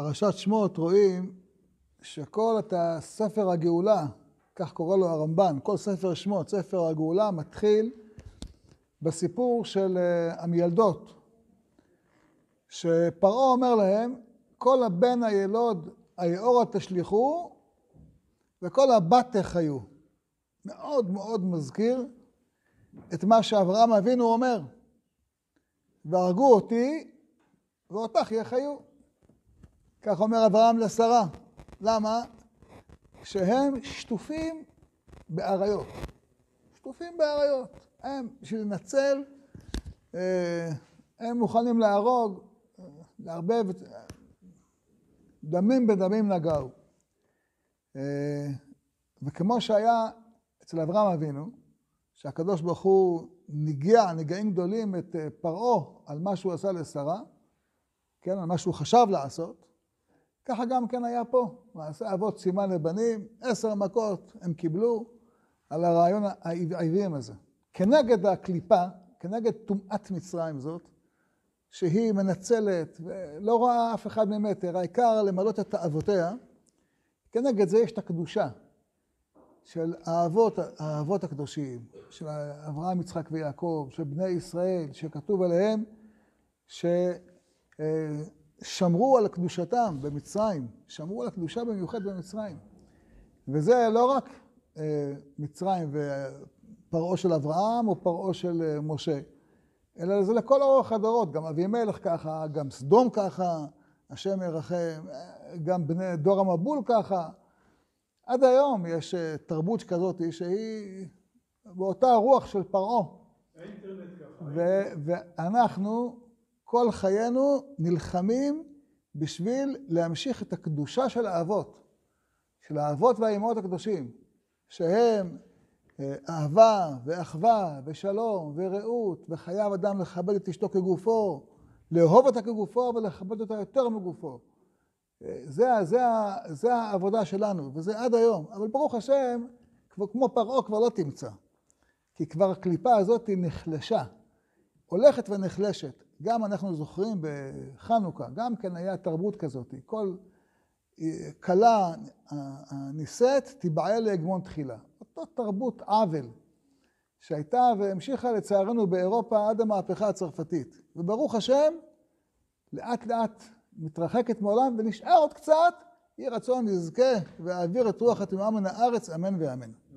בפרשת שמות רואים שכל את הספר הגאולה, כך קורא לו הרמב"ן, כל ספר שמות, ספר הגאולה, מתחיל בסיפור של אה, המילדות, שפרעה אומר להם, כל הבן הילוד היאורה תשליכו וכל הבת תחיו. מאוד מאוד מזכיר את מה שאברהם אבינו אומר, והרגו אותי ואותך יחיו. כך אומר אברהם לשרה. למה? כשהם שטופים באריות. שטופים באריות. הם, בשביל לנצל, אה, הם מוכנים להרוג, אה, לערבב, אה, דמים בדמים נגעו. וכמו שהיה אצל אברהם אבינו, שהקדוש ברוך הוא ניגע נגעים גדולים את פרעה על מה שהוא עשה לשרה, כן, על מה שהוא חשב לעשות, ככה גם כן היה פה, מעשה אבות סימן לבנים, עשר מכות הם קיבלו על הרעיון העיוורים הזה. כנגד הקליפה, כנגד טומאת מצרים זאת, שהיא מנצלת ולא רואה אף אחד ממטר, העיקר למלות את תאוותיה, כנגד זה יש את הקדושה של האבות, האבות הקדושים, של אברהם, יצחק ויעקב, של בני ישראל, שכתוב עליהם ש... אה, שמרו על קדושתם במצרים, שמרו על הקדושה במיוחד במצרים. וזה לא רק אה, מצרים ופרעה של אברהם או פרעה של אה, משה, אלא זה לכל אורך הדורות, גם אבימלך ככה, גם סדום ככה, השם ירחם, אה, גם בני דור המבול ככה. עד היום יש אה, תרבות כזאת שהיא באותה רוח של פרעה. האינטרנט ככה. ואנחנו כל חיינו נלחמים בשביל להמשיך את הקדושה של האבות, של האבות והאימהות הקדושים, שהם אה, אהבה ואחווה ושלום ורעות, וחייב אדם לכבד את אשתו כגופו, לאהוב אותה כגופו, ולכבד אותה יותר מגופו. אה, זה, זה, זה העבודה שלנו, וזה עד היום. אבל ברוך השם, כמו פרעה כבר לא תמצא, כי כבר הקליפה הזאת נחלשה. הולכת ונחלשת. גם אנחנו זוכרים בחנוכה, גם כן היה תרבות כזאת. כל אה, כלה אה, הנישאת תיבעל להגמון תחילה. אותה תרבות עוול שהייתה והמשיכה לצערנו באירופה עד המהפכה הצרפתית. וברוך השם, לאט לאט מתרחקת מעולם ונשאר עוד קצת, יהי רצון נזכה ואעביר את רוח הטומאה מן הארץ, אמן ואמן.